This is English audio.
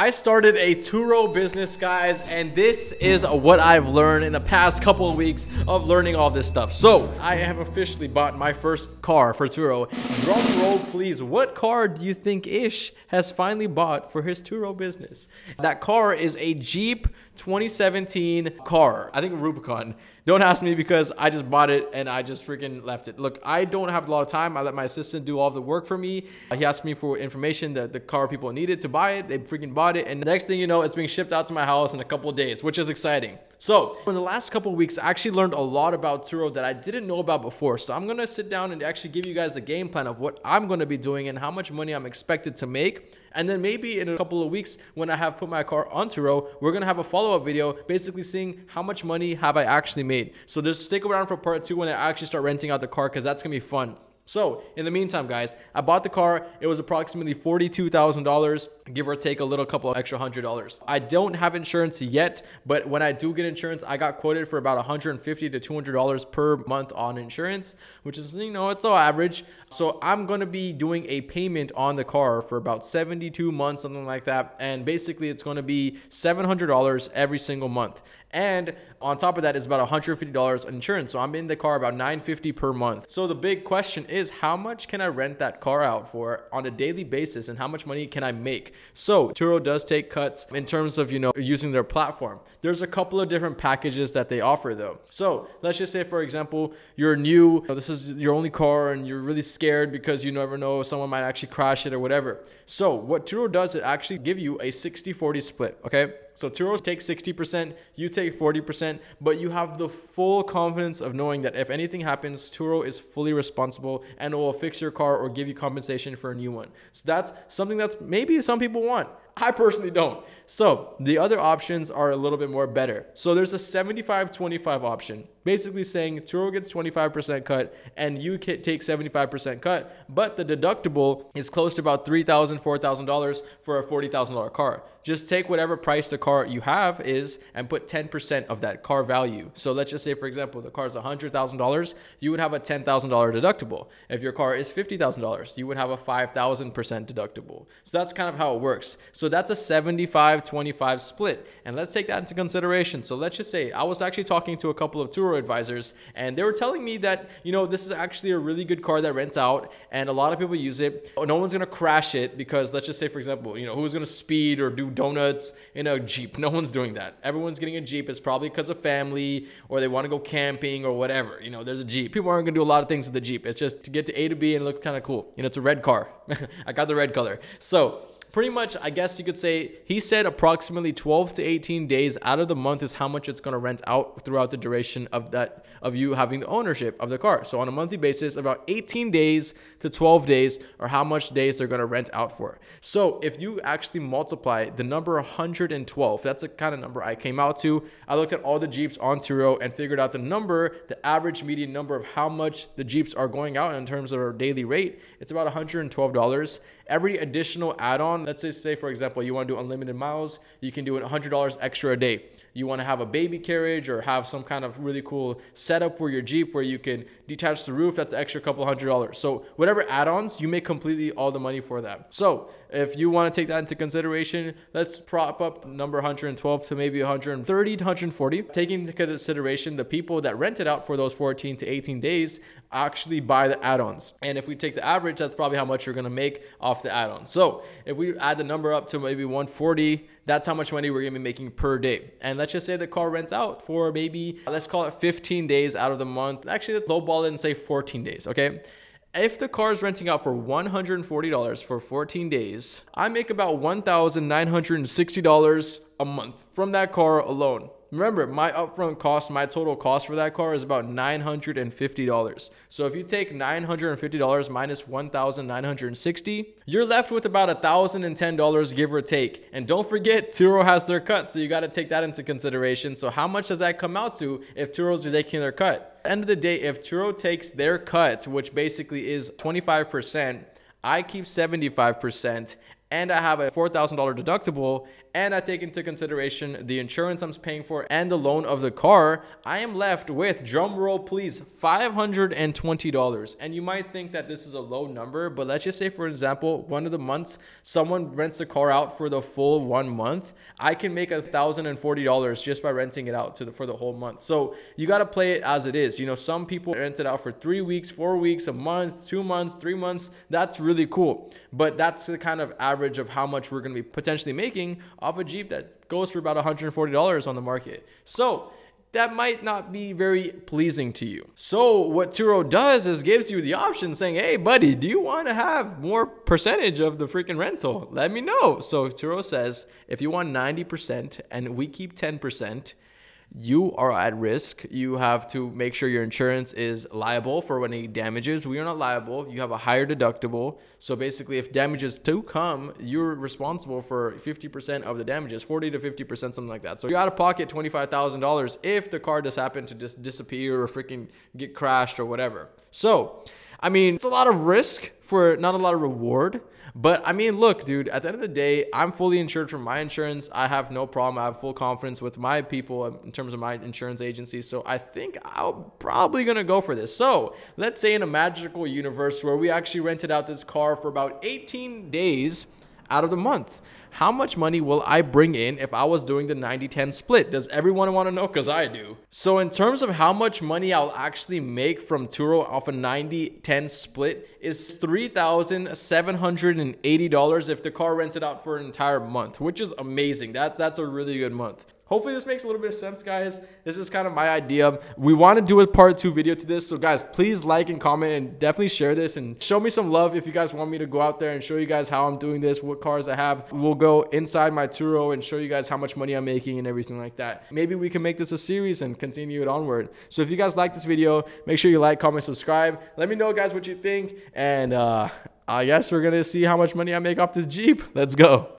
I started a Turo business, guys, and this is what I've learned in the past couple of weeks of learning all this stuff. So, I have officially bought my first car for Turo. Drum roll, please. What car do you think Ish has finally bought for his Turo business? That car is a Jeep 2017 car. I think Rubicon. Don't ask me because I just bought it and I just freaking left it. Look, I don't have a lot of time. I let my assistant do all the work for me. Uh, he asked me for information that the car people needed to buy it. They freaking bought it. And next thing you know, it's being shipped out to my house in a couple days, which is exciting. So in the last couple weeks, I actually learned a lot about Turo that I didn't know about before. So I'm going to sit down and actually give you guys the game plan of what I'm going to be doing and how much money I'm expected to make. And then maybe in a couple of weeks when I have put my car on Turo, we're going to have a follow-up video basically seeing how much money have I actually made. So just stick around for part two when I actually start renting out the car because that's going to be fun. So in the meantime, guys, I bought the car. It was approximately $42,000, give or take a little couple of extra hundred dollars. I don't have insurance yet, but when I do get insurance, I got quoted for about 150 to $200 per month on insurance, which is, you know, it's all average. So I'm going to be doing a payment on the car for about 72 months, something like that. And basically it's going to be $700 every single month. And on top of that is about $150 insurance. So I'm in the car about 950 per month. So the big question is how much can I rent that car out for on a daily basis and how much money can I make? So Turo does take cuts in terms of, you know, using their platform. There's a couple of different packages that they offer though. So let's just say for example, you're new, you know, this is your only car and you're really scared because you never know someone might actually crash it or whatever. So what Turo does, it actually give you a 60-40 split, okay? So Turos takes 60%, you take 40%, but you have the full confidence of knowing that if anything happens, Turo is fully responsible and will fix your car or give you compensation for a new one. So that's something that's maybe some people want, I personally don't. So the other options are a little bit more better. So there's a 75 25 option, basically saying Turo gets 25% cut and you take 75% cut, but the deductible is close to about $3,000, $4,000 for a $40,000 car. Just take whatever price the car you have is and put 10% of that car value. So let's just say, for example, the car is $100,000, you would have a $10,000 deductible. If your car is $50,000, you would have a 5,000% deductible. So that's kind of how it works. So so that's a 75 25 split. And let's take that into consideration. So let's just say I was actually talking to a couple of tour advisors and they were telling me that, you know, this is actually a really good car that rents out and a lot of people use it. No one's going to crash it because let's just say, for example, you know, who's going to speed or do donuts in a Jeep? No one's doing that. Everyone's getting a Jeep. It's probably because of family or they want to go camping or whatever. You know, there's a Jeep. People aren't going to do a lot of things with the Jeep. It's just to get to A to B and look kind of cool. You know, it's a red car. I got the red color. So, pretty much, I guess you could say he said approximately 12 to 18 days out of the month is how much it's going to rent out throughout the duration of that of you having the ownership of the car. So on a monthly basis, about 18 days to 12 days or how much days they're going to rent out for. So if you actually multiply the number 112, that's the kind of number I came out to. I looked at all the Jeeps on Turo and figured out the number, the average median number of how much the Jeeps are going out in terms of our daily rate. It's about $112 every additional add-on, let's say, say for example, you wanna do unlimited miles, you can do $100 extra a day. You wanna have a baby carriage or have some kind of really cool setup for your Jeep where you can detach the roof, that's extra couple hundred dollars. So whatever add-ons, you make completely all the money for that. So if you want to take that into consideration, let's prop up number 112 to maybe 130, 140, taking into consideration the people that rent it out for those 14 to 18 days actually buy the add-ons. And if we take the average, that's probably how much you're going to make off the add-on. So if we add the number up to maybe 140, that's how much money we're going to be making per day. And let's just say the car rents out for maybe, let's call it 15 days out of the month. Actually, let's lowball it and say 14 days. Okay. If the car is renting out for $140 for 14 days, I make about $1,960 a month from that car alone remember my upfront cost, my total cost for that car is about $950. So if you take $950 minus $1,960, you're left with about $1,010 give or take. And don't forget, Turo has their cut. So you got to take that into consideration. So how much does that come out to if Turo's taking their cut? At the end of the day, if Turo takes their cut, which basically is 25%, I keep 75% and I have a $4,000 deductible and I take into consideration the insurance I'm paying for and the loan of the car, I am left with, drum roll please, $520. And you might think that this is a low number, but let's just say, for example, one of the months someone rents the car out for the full one month, I can make $1,040 just by renting it out to the, for the whole month. So you got to play it as it is. You know, some people rent it out for three weeks, four weeks, a month, two months, three months. That's really cool. But that's the kind of average of how much we're going to be potentially making off a Jeep that goes for about $140 on the market. So that might not be very pleasing to you. So what Turo does is gives you the option saying, hey buddy, do you want to have more percentage of the freaking rental? Let me know. So Turo says, if you want 90% and we keep 10%, you are at risk. You have to make sure your insurance is liable for any damages. We are not liable. You have a higher deductible. So basically, if damages do come, you're responsible for 50% of the damages, 40 to 50%, something like that. So you're out of pocket $25,000 if the car just happened to just disappear or freaking get crashed or whatever. So, I mean, it's a lot of risk for not a lot of reward. But I mean, look, dude, at the end of the day, I'm fully insured from my insurance. I have no problem. I have full confidence with my people in terms of my insurance agency. So I think I'm probably going to go for this. So let's say in a magical universe where we actually rented out this car for about 18 days out of the month how much money will I bring in if I was doing the 90-10 split? Does everyone want to know? Because I do. So in terms of how much money I'll actually make from Turo off a 90-10 split is $3,780 if the car rented out for an entire month, which is amazing. That That's a really good month. Hopefully this makes a little bit of sense, guys. This is kind of my idea. We want to do a part two video to this. So guys, please like and comment and definitely share this and show me some love if you guys want me to go out there and show you guys how I'm doing this, what cars I have. We'll go inside my Turo and show you guys how much money I'm making and everything like that. Maybe we can make this a series and continue it onward. So if you guys like this video, make sure you like, comment, subscribe. Let me know guys what you think. And uh, I guess we're going to see how much money I make off this Jeep. Let's go.